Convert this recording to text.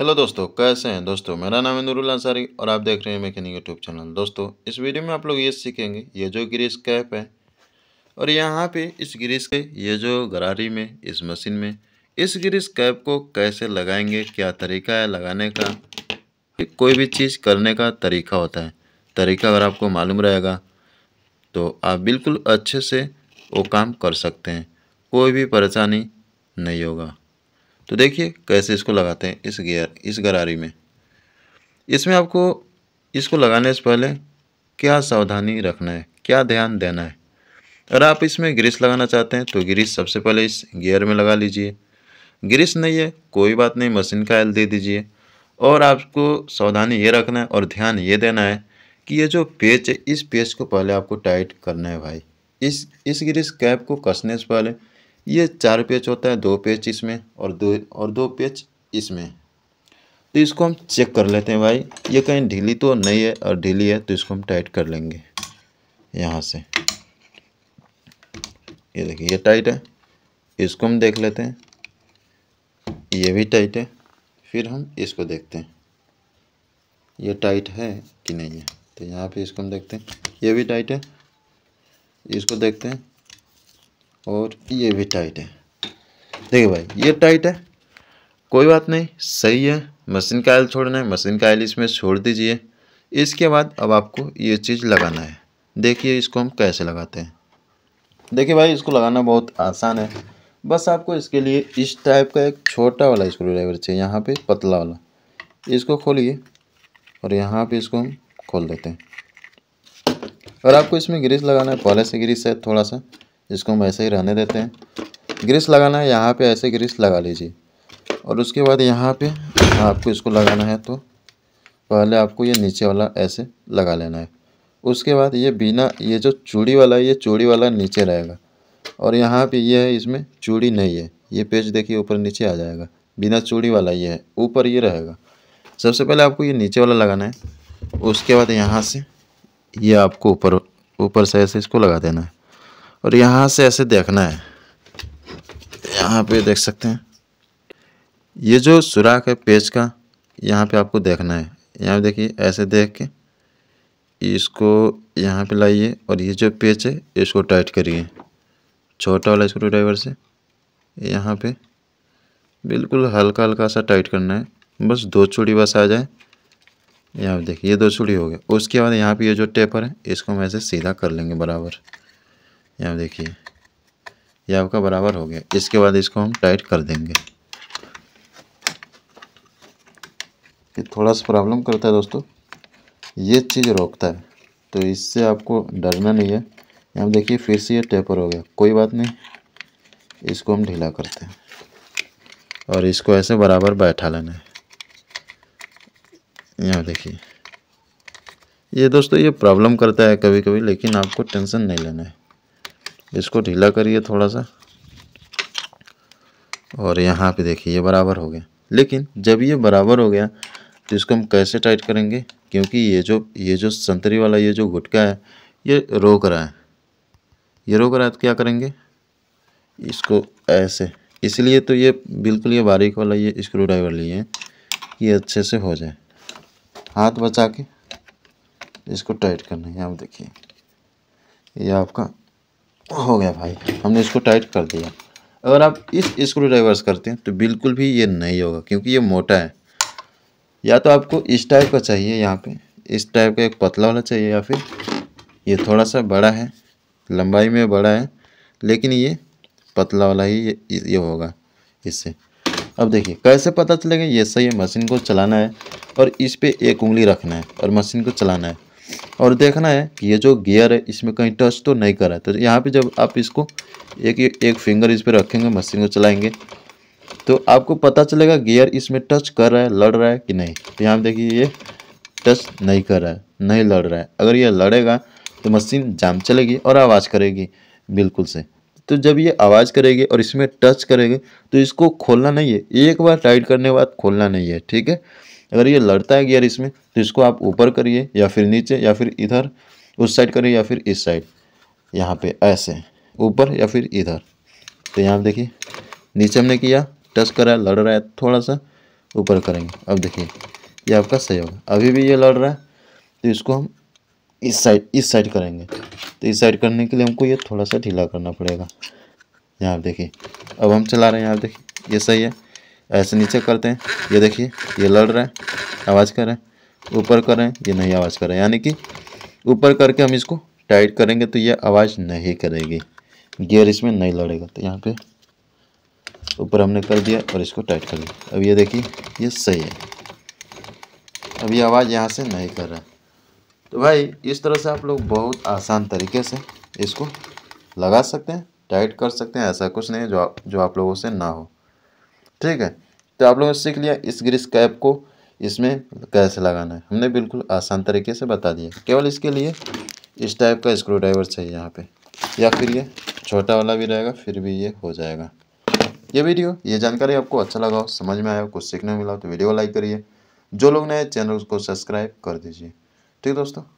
hello दोस्तों कैसे हैं दोस्तों मेरा नाम है नूरुल अंसारी और आप देख रहे हैं मेकिन यूट्यूब चैनल दोस्तों इस वीडियो में आप लोग ये सीखेंगे ये जो ग्रीस कैप है और यहाँ पे इस ग्रीस के ये जो गरारी में इस मशीन में इस ग्रीस कैप को कैसे लगाएंगे क्या तरीका है लगाने का कोई भी चीज़ करने का तरीका होता है तरीका अगर आपको मालूम रहेगा तो आप बिल्कुल अच्छे से वो काम कर सकते हैं कोई भी परेशानी नहीं होगा तो देखिए कैसे इसको लगाते हैं इस गियर इस गरारी में इसमें आपको इसको लगाने से पहले क्या सावधानी रखना है क्या ध्यान देना है अगर आप इसमें ग्रीस लगाना चाहते हैं तो ग्रीस सबसे पहले इस गियर में लगा लीजिए ग्रीस नहीं है कोई बात नहीं मशीन का एल दे दीजिए और आपको सावधानी ये रखना है और ध्यान ये देना है कि ये जो पेच है इस पेच को पहले आपको टाइट करना है भाई इस इस ग्रीस कैप को कसने से पहले ये चार पेज होता है दो पेज इसमें और दो और दो पेज इसमें तो इसको हम चेक कर लेते हैं भाई ये कहीं ढीली तो नहीं है और ढीली है तो इसको हम टाइट कर लेंगे यहाँ से ये देखिए ये टाइट है इसको हम देख लेते हैं ये भी टाइट है फिर हम इसको देखते हैं ये टाइट है कि नहीं है तो यहाँ पे इसको हम देखते हैं ये भी टाइट है इसको देखते हैं और ये भी टाइट है देखिए भाई ये टाइट है कोई बात नहीं सही है मशीन का आयल छोड़ना है मशीन का आयल इसमें छोड़ दीजिए इसके बाद अब आपको ये चीज़ लगाना है देखिए इसको हम कैसे लगाते हैं देखिए भाई इसको लगाना बहुत आसान है बस आपको इसके लिए इस टाइप का एक छोटा वाला स्क्रू ड्राइवर चाहिए यहाँ पे पतला वाला इसको खोलिए और यहाँ पे इसको हम खोल देते हैं और आपको इसमें ग्रीस लगाना है पहले से ग्रीस है थोड़ा सा इसको हम ऐसे ही रहने देते हैं ग्रीस लगाना है यहाँ पे ऐसे ग्रीस लगा लीजिए और उसके बाद यहाँ पे आपको इसको लगाना है तो पहले आपको ये नीचे वाला ऐसे लगा लेना है उसके बाद ये बिना ये जो चूड़ी वाला है ये चूड़ी वाला नीचे रहेगा और यहाँ पे ये है इसमें चूड़ी नहीं है ये पेज देखिए ऊपर नीचे आ जाएगा बिना चूड़ी वाला ये है ऊपर ये रहेगा सबसे पहले आपको ये नीचे वाला लगाना है उसके बाद यहाँ से ये आपको ऊपर ऊपर से ऐसे इसको लगा देना है और यहाँ से ऐसे देखना है यहाँ पे देख सकते हैं ये जो सुराख है पेज का यहाँ पे आपको देखना है यहाँ देखिए ऐसे देख के इसको यहाँ पे लाइए और ये जो पेज है इसको टाइट करिए छोटा वाला स्क्रू ड्राइवर से यहाँ पे बिल्कुल हल्का हल्का सा टाइट करना है बस दो चूड़ी बस आ जाए यहाँ देखिए ये दो चूड़ी हो गया उसके बाद यहाँ पे ये जो टेपर है इसको हम ऐसे सीधा कर लेंगे बराबर यहाँ देखिए ये आपका बराबर हो गया इसके बाद इसको हम टाइट कर देंगे ये थोड़ा सा प्रॉब्लम करता है दोस्तों ये चीज़ रोकता है तो इससे आपको डरना नहीं है यहाँ देखिए फिर से ये टेपर हो गया कोई बात नहीं इसको हम ढीला करते हैं और इसको ऐसे बराबर बैठा लेना है यहाँ देखिए ये दोस्तों ये प्रॉब्लम करता है कभी कभी लेकिन आपको टेंशन नहीं लेना है इसको ढीला करिए थोड़ा सा और यहाँ पे देखिए ये बराबर हो गया लेकिन जब ये बराबर हो गया तो इसको हम कैसे टाइट करेंगे क्योंकि ये जो ये जो संतरी वाला ये जो गुटका है ये रोक रहा है ये रोक रहा है तो क्या करेंगे इसको ऐसे इसलिए तो ये बिल्कुल ये बारीक वाला ये स्क्रू ड्राइवर लिए हैं कि अच्छे से हो जाए हाथ बचा के इसको टाइट करना है आप देखिए ये आपका हो गया भाई हमने इसको टाइट कर दिया अगर आप इस स्क्रू ड्राइवर्स करते हैं तो बिल्कुल भी ये नहीं होगा क्योंकि ये मोटा है या तो आपको इस टाइप का चाहिए यहाँ पे इस टाइप का एक पतला वाला चाहिए या फिर ये थोड़ा सा बड़ा है लंबाई में बड़ा है लेकिन ये पतला वाला ही ये, ये होगा इससे अब देखिए कैसे पता चलेगा ये सही है मशीन को चलाना है और इस पर एक उंगली रखना है और मशीन को चलाना है और देखना है कि ये जो गियर है इसमें कहीं टच तो नहीं करा तो यहाँ पे जब आप इसको एक एक, एक फिंगर इस पर रखेंगे मशीन को चलाएंगे तो आपको पता चलेगा गियर इसमें टच कर रहा है लड़ रहा है कि नहीं तो यहाँ देखिए ये टच नहीं कर रहा है नहीं लड़ रहा है अगर ये लड़ेगा तो मशीन जाम चलेगी और आवाज़ करेगी बिल्कुल से तो जब ये आवाज़ करेगी और इसमें टच करेगी तो इसको खोलना नहीं है एक बार टाइट करने के बाद खोलना नहीं है ठीक है अगर ये लड़ता है गियर इसमें तो इसको आप ऊपर करिए या फिर नीचे या फिर इधर उस साइड करिए या फिर इस साइड यहाँ पे ऐसे ऊपर या फिर इधर तो यहाँ देखिए नीचे हमने किया टच करा लड़ रहा है थोड़ा सा ऊपर करेंगे अब देखिए ये आपका सही होगा अभी भी ये लड़ रहा है तो इसको हम इस साइड इस साइड करेंगे तो इस साइड करने के लिए हमको ये थोड़ा सा ढीला करना पड़ेगा यहाँ देखिए अब हम चला रहे हैं यहाँ देखिए ये सही है ऐसे नीचे करते हैं ये देखिए ये लड़ रहे हैं आवाज़ कर रहे हैं ऊपर कर रहे हैं ये नहीं आवाज़ कर रहे हैं यानी कि ऊपर करके हम इसको टाइट करेंगे तो ये आवाज़ नहीं करेगी गियर इसमें नहीं लड़ेगा तो यहाँ पे ऊपर हमने कर दिया और इसको टाइट कर दिया अब ये देखिए ये सही है अब ये आवाज़ यहाँ से नहीं कर रहा तो भाई इस तरह से आप लोग बहुत आसान तरीके से इसको लगा सकते हैं टाइट कर सकते हैं ऐसा कुछ नहीं है जो आप जो आप लोगों से ना हो ठीक है तो आप लोगों ने सीख लिया इस ग्रीस कैप को इसमें कैसे लगाना है हमने बिल्कुल आसान तरीके से बता दिया केवल इसके लिए इस टाइप का स्क्रू ड्राइवर चाहिए यहाँ पे या फिर ये छोटा वाला भी रहेगा फिर भी ये हो जाएगा ये वीडियो ये जानकारी आपको अच्छा लगा हो समझ में आया हो कुछ सीखने मिला हो तो वीडियो लाइक करिए जो लोग नए चैनल को सब्सक्राइब कर दीजिए ठीक दोस्तों